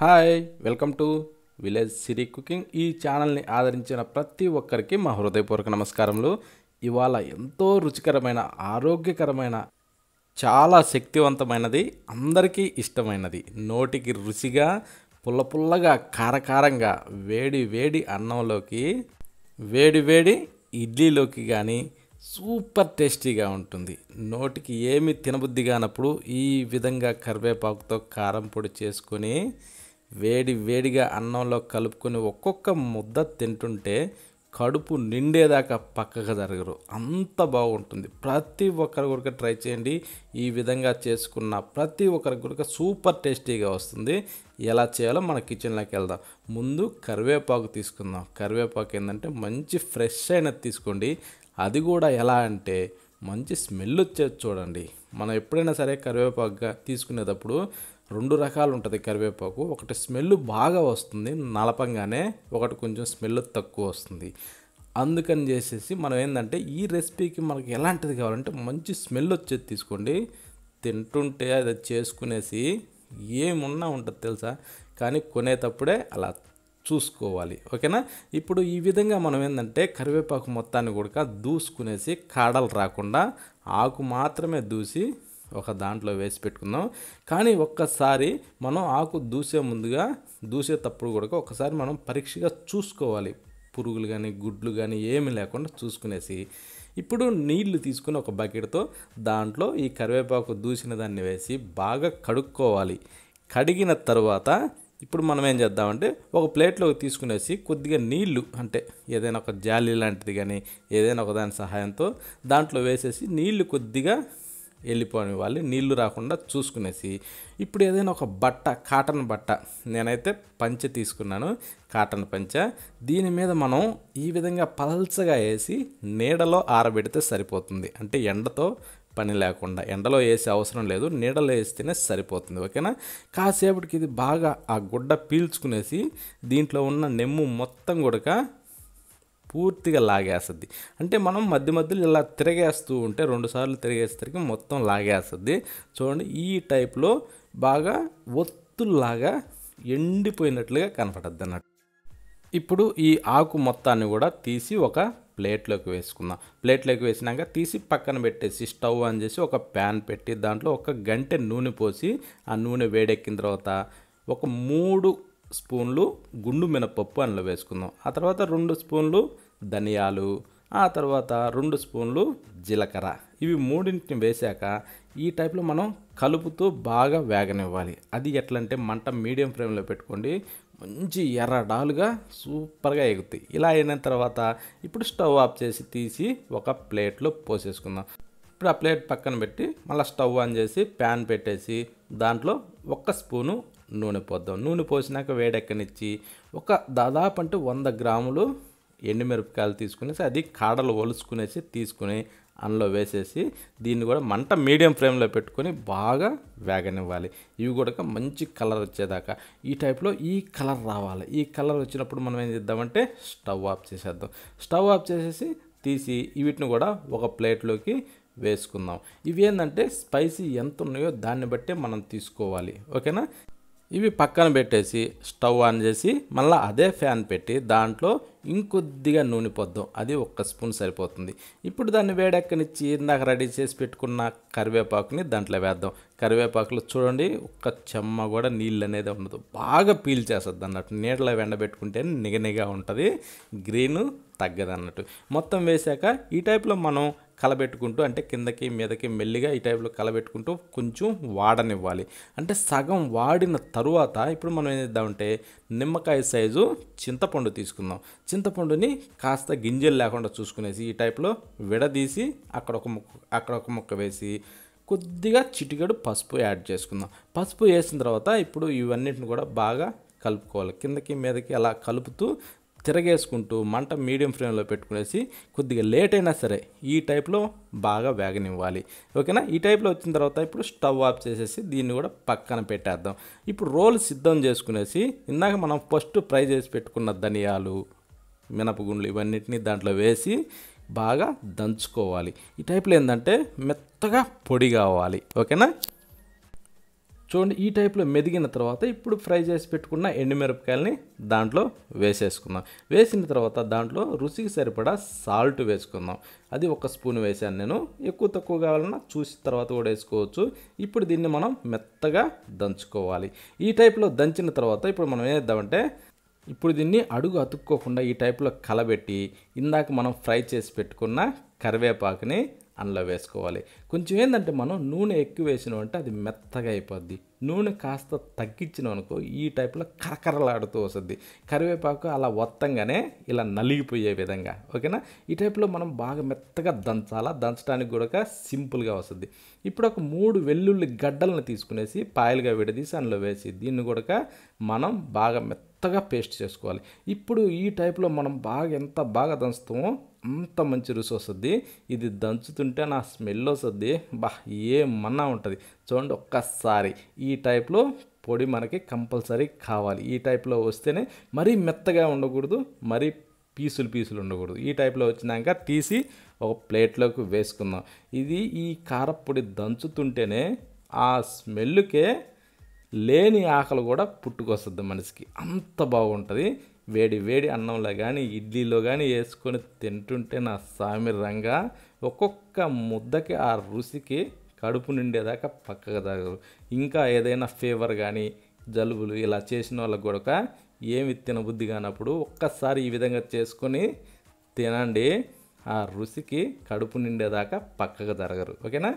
hi welcome to village Siri cooking ఈ ఛానల్ని ఆదరించిన ప్రతి ఒక్కరికి మా హృదయపూర్వక నమస్కారములు ఇవాళ ఎంతో రుచికరమైన ఆరోగ్యకరమైన చాలా శక్తివంతమైనది అందరికీ ఇష్టమైనది నోటికి రుచిగా పుల్ల పుల్లగా కారకారంగా వేడి వేడి అన్నంలోకి వేడి వేడి ఇడ్లీలోకి కానీ సూపర్ టేస్టీగా ఉంటుంది నోటికి ఏమి తినబుద్ధి కానప్పుడు ఈ విధంగా కరివేపాకుతో కారం పొడి చేసుకొని వేడి వేడిగా అన్నంలో కలుపుకొని ఒక్కొక్క ముద్ద తింటుంటే కడుపు నిండేదాకా పక్కకు జరగరు అంత బాగుంటుంది ప్రతి ఒక్కరి కొరకు ట్రై చేయండి ఈ విధంగా చేసుకున్న ప్రతి ఒక్కరి కొరకు సూపర్ టేస్టీగా వస్తుంది ఎలా చేయాలో మన కిచెన్లోకి వెళ్దాం ముందు కరివేపాకు తీసుకుందాం కరివేపాకు ఏంటంటే మంచి ఫ్రెష్ అయినది తీసుకోండి అది కూడా ఎలా అంటే మంచి స్మెల్ వచ్చేది చూడండి మనం ఎప్పుడైనా సరే కరివేపాకుగా తీసుకునేటప్పుడు రెండు రకాలు ఉంటుంది కరివేపాకు ఒకటి స్మెల్ బాగా వస్తుంది నలపంగానే ఒకటి కొంచెం స్మెల్ తక్కువ వస్తుంది అందుకని చేసేసి మనం ఏంటంటే ఈ రెసిపీకి మనకి ఎలాంటిది కావాలంటే మంచి స్మెల్ వచ్చేది తీసుకోండి తింటుంటే అది చేసుకునేసి ఏమున్నా ఉంటుంది తెలుసా కానీ కొనేటప్పుడే అలా చూసుకోవాలి ఓకేనా ఇప్పుడు ఈ విధంగా మనం ఏంటంటే కరివేపాకు మొత్తాన్ని కూడా దూసుకునేసి కాడలు రాకుండా ఆకు మాత్రమే దూసి ఒక దాంట్లో వేసి పెట్టుకుందాం కానీ ఒక్కసారి మనం ఆకు దూసే ముందుగా దూసేటప్పుడు కూడా ఒకసారి మనం పరీక్షగా చూసుకోవాలి పురుగులు కానీ గుడ్లు కానీ ఏమి లేకుండా చూసుకునేసి ఇప్పుడు నీళ్లు తీసుకుని ఒక బకెట్తో దాంట్లో ఈ కరివేపాకు దూసిన దాన్ని వేసి బాగా కడుక్కోవాలి కడిగిన తర్వాత ఇప్పుడు మనం ఏం చేద్దామంటే ఒక ప్లేట్లోకి తీసుకునేసి కొద్దిగా నీళ్లు అంటే ఏదైనా ఒక జాలి లాంటిది కానీ ఏదైనా ఒక దాని సహాయంతో దాంట్లో వేసేసి నీళ్లు కొద్దిగా వెళ్ళిపోయిన వాళ్ళు నీళ్లు రాకుండా చూసుకునేసి ఇప్పుడు ఏదైనా ఒక బట్ట కాటన్ బట్ట నేనైతే పంచ తీసుకున్నాను కాటన్ పంచ దీని మీద మనం ఈ విధంగా పల్చగా వేసి నీడలో ఆరబెడితే సరిపోతుంది అంటే ఎండతో పని లేకుండా ఎండలో వేసే అవసరం లేదు నీడలో వేస్తేనే సరిపోతుంది ఓకేనా కాసేపటికి ఇది బాగా ఆ గుడ్డ పీల్చుకునేసి దీంట్లో ఉన్న నెమ్ము మొత్తం కూడా పూర్తిగా లాగేస్తుంది అంటే మనం మధ్య మధ్యలో ఇలా తిరగేస్తూ ఉంటే రెండుసార్లు తిరిగేసరికి మొత్తం లాగేస్తుంది చూడండి ఈ టైప్లో బాగా ఒత్తుల్లాగా ఎండిపోయినట్లుగా కనపడద్ది అన్నట్టు ఇప్పుడు ఈ ఆకు మొత్తాన్ని కూడా తీసి ఒక ప్లేట్లోకి వేసుకుందాం ప్లేట్లోకి వేసినాక తీసి పక్కన పెట్టేసి స్టవ్ అని చేసి ఒక ప్యాన్ పెట్టి దాంట్లో ఒక గంటె నూనె పోసి ఆ నూనె వేడెక్కిన తర్వాత ఒక మూడు స్పూన్లు గుండు మినపప్పు అందులో వేసుకుందాం ఆ తర్వాత రెండు స్పూన్లు ధనియాలు ఆ తర్వాత రెండు స్పూన్లు జీలకర్ర ఇవి మూడింటిని వేసాక ఈ టైప్లో మనం కలుపుతూ బాగా వేగనివ్వాలి అది ఎట్లంటే మంట మీడియం ఫ్లేమ్లో పెట్టుకోండి మంచి ఎర్ర డాలుగా సూపర్గా ఎగుతాయి ఇలా అయిన తర్వాత ఇప్పుడు స్టవ్ ఆఫ్ చేసి తీసి ఒక ప్లేట్లో పోసేసుకుందాం ఇప్పుడు ఆ ప్లేట్ పక్కన పెట్టి మళ్ళీ స్టవ్ ఆన్ చేసి ప్యాన్ పెట్టేసి దాంట్లో ఒక్క స్పూను నూనె పోద్దాం నూనె పోసినాక వేడెక్కనిచ్చి ఒక దాదాపు అంటే వంద గ్రాములు ఎండుమిరపకాయలు తీసుకునేసి అది కాడలు ఒలుచుకునేసి తీసుకుని అందులో వేసేసి దీన్ని కూడా మంట మీడియం ఫ్లేమ్లో పెట్టుకొని బాగా వేగనివ్వాలి ఇవి కూడా మంచి కలర్ వచ్చేదాకా ఈ టైప్లో ఈ కలర్ రావాలి ఈ కలర్ వచ్చినప్పుడు మనం ఏం చేద్దామంటే స్టవ్ ఆఫ్ చేసేద్దాం స్టవ్ ఆఫ్ చేసేసి తీసి వీటిని కూడా ఒక ప్లేట్లోకి వేసుకుందాం ఇవి ఏంటంటే స్పైసీ ఎంత ఉన్నాయో దాన్ని బట్టే మనం తీసుకోవాలి ఓకేనా ఇవి పక్కన పెట్టేసి స్టవ్ ఆన్ చేసి మళ్ళీ అదే ఫ్యాన్ పెట్టి దాంట్లో ఇంకొద్దిగా నూనె పొద్దాం అది ఒక్క స్పూన్ సరిపోతుంది ఇప్పుడు దాన్ని వేడెక్కనిచ్చి ఇందాక రెడీ చేసి పెట్టుకున్న కరివేపాకుని దాంట్లో వేద్దాం కరివేపాకులో చూడండి ఒక్క చెమ్మ కూడా నీళ్ళు అనేది ఉండదు బాగా పీల్ చేస్తుంది అన్నట్టు నీళ్ళలో వెండబెట్టుకుంటే నిగనిగా ఉంటుంది గ్రీన్ తగ్గదు అన్నట్టు మొత్తం వేసాక ఈ టైప్లో మనం కలబెట్టుకుంటూ అంటే కిందకి మీదకి మెల్లిగా ఈ టైప్లో కలబెట్టుకుంటూ కొంచెం వాడనివ్వాలి అంటే సగం వాడిన తరువాత ఇప్పుడు మనం ఏం చేద్దామంటే నిమ్మకాయ సైజు చింతపండు తీసుకుందాం చింతపండుని కాస్త గింజలు లేకుండా చూసుకునేసి ఈ టైప్లో విడదీసి అక్కడ ఒక ముక్క అక్కడ ఒక ముక్క వేసి కొద్దిగా చిటికెడు పసుపు యాడ్ చేసుకుందాం పసుపు వేసిన తర్వాత ఇప్పుడు ఇవన్నిటిని కూడా బాగా కలుపుకోవాలి కిందకి మీదకి అలా కలుపుతూ తిరగేసుకుంటూ మంట మీడియం ఫ్లేమ్లో పెట్టుకునేసి కొద్దిగా లేట్ అయినా సరే ఈ టైప్లో బాగా వేగనివ్వాలి ఓకేనా ఈ టైప్లో వచ్చిన తర్వాత ఇప్పుడు స్టవ్ ఆఫ్ చేసేసి దీన్ని కూడా పక్కన పెట్టేద్దాం ఇప్పుడు రోల్ సిద్ధం చేసుకునేసి ఇందాక మనం ఫస్ట్ ఫ్రై చేసి పెట్టుకున్న ధనియాలు మినపగుండ్లు ఇవన్నిటిని దాంట్లో వేసి బాగా దంచుకోవాలి ఈ టైప్లో ఏంటంటే మెత్తగా పొడి కావాలి ఓకేనా చూడండి ఈ టైప్లో మెదిగిన తర్వాత ఇప్పుడు ఫ్రై చేసి పెట్టుకున్న ఎండుమిరపకాయలని దాంట్లో వేసేసుకుందాం వేసిన తర్వాత దాంట్లో రుచికి సరిపడా సాల్ట్ వేసుకుందాం అది ఒక స్పూన్ వేసాను నేను ఎక్కువ తక్కువ కావాలన్నా చూసిన తర్వాత కూడా వేసుకోవచ్చు ఇప్పుడు దీన్ని మనం మెత్తగా దంచుకోవాలి ఈ టైప్లో దంచిన తర్వాత ఇప్పుడు మనం ఏం ఇప్పుడు దీన్ని అడుగు అతుక్కోకుండా ఈ టైప్లో కలబెట్టి ఇందాక మనం ఫ్రై చేసి పెట్టుకున్న కరివేపాకుని అందులో వేసుకోవాలి కొంచెం ఏంటంటే మనం నూనె ఎక్కువ వేసినాం అంటే అది మెత్తగా అయిపోద్ది నూనె కాస్త తగ్గించిన అనుకో ఈ టైప్లో కరకరలాడుతూ వస్తుంది కరివేపాకు అలా వత్తంగానే ఇలా నలిగిపోయే విధంగా ఓకేనా ఈ టైప్లో మనం బాగా మెత్తగా దంచాలా దంచడానికి కూడా సింపుల్గా వస్తుంది ఇప్పుడు ఒక మూడు వెల్లుల్లి గడ్డలను తీసుకునేసి పాయలుగా విడదీసి అందులో వేసి దీన్ని కూడా మనం బాగా మెత్త మెత్తగా పేస్ట్ చేసుకోవాలి ఇప్పుడు ఈ టైప్లో మనం బాగా ఎంత బాగా దంచుతామో అంత మంచి రుచి వస్తుంది ఇది దంచుతుంటే నా స్మెల్ వస్తుంది బా ఏమన్నా ఉంటుంది చూడండి ఒక్కసారి ఈ టైప్లో పొడి మనకి కంపల్సరీ కావాలి ఈ టైప్లో వస్తేనే మరీ మెత్తగా ఉండకూడదు మరీ పీసులు పీసులు ఉండకూడదు ఈ టైప్లో వచ్చినాక తీసి ఒక ప్లేట్లోకి వేసుకుందాం ఇది ఈ కారపొడి దంచుతుంటేనే ఆ స్మెల్కే లేని ఆకలి కూడా పుట్టుకొస్తుంది మనిషికి అంత బాగుంటుంది వేడి వేడి అన్నంలో కానీ ఇడ్లీలో కానీ వేసుకొని తింటుంటే నా సామిరంగా ఒక్కొక్క ముద్దకి ఆ రుచికి కడుపు నిండేదాకా పక్కకు తగదు ఇంకా ఏదైనా ఫీవర్ కానీ జలుబులు ఇలా చేసిన వాళ్ళకి కూడా ఏమి తినబుద్ధి కానప్పుడు ఒక్కసారి ఈ విధంగా చేసుకొని తినండి ఆ రుచికి కడుపు నిండేదాకా పక్కకు జరగరు ఓకేనా